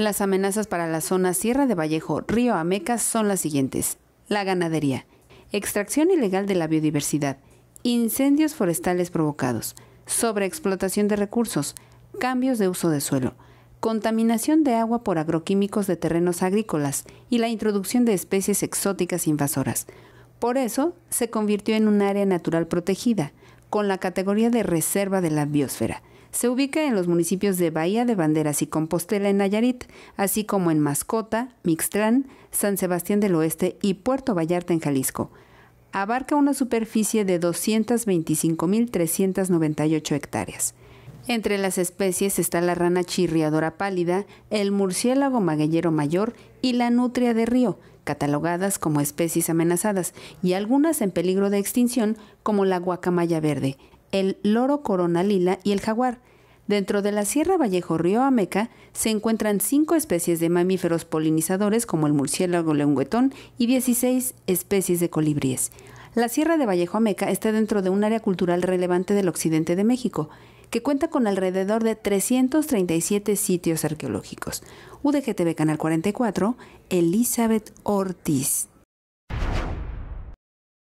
Las amenazas para la zona Sierra de Vallejo, Río Amecas son las siguientes. La ganadería, extracción ilegal de la biodiversidad, incendios forestales provocados, sobreexplotación de recursos, cambios de uso de suelo, contaminación de agua por agroquímicos de terrenos agrícolas y la introducción de especies exóticas invasoras. Por eso, se convirtió en un área natural protegida, con la categoría de reserva de la biosfera. Se ubica en los municipios de Bahía de Banderas y Compostela en Nayarit, así como en Mascota, Mixtrán, San Sebastián del Oeste y Puerto Vallarta en Jalisco. Abarca una superficie de 225.398 hectáreas. Entre las especies está la rana chirriadora pálida, el murciélago maguellero mayor y la nutria de río, catalogadas como especies amenazadas y algunas en peligro de extinción como la guacamaya verde, el loro corona lila y el jaguar. Dentro de la Sierra Vallejo Río Ameca se encuentran cinco especies de mamíferos polinizadores como el murciélago leunguetón y 16 especies de colibríes. La Sierra de Vallejo Ameca está dentro de un área cultural relevante del occidente de México, que cuenta con alrededor de 337 sitios arqueológicos. UDGTV Canal 44, Elizabeth Ortiz.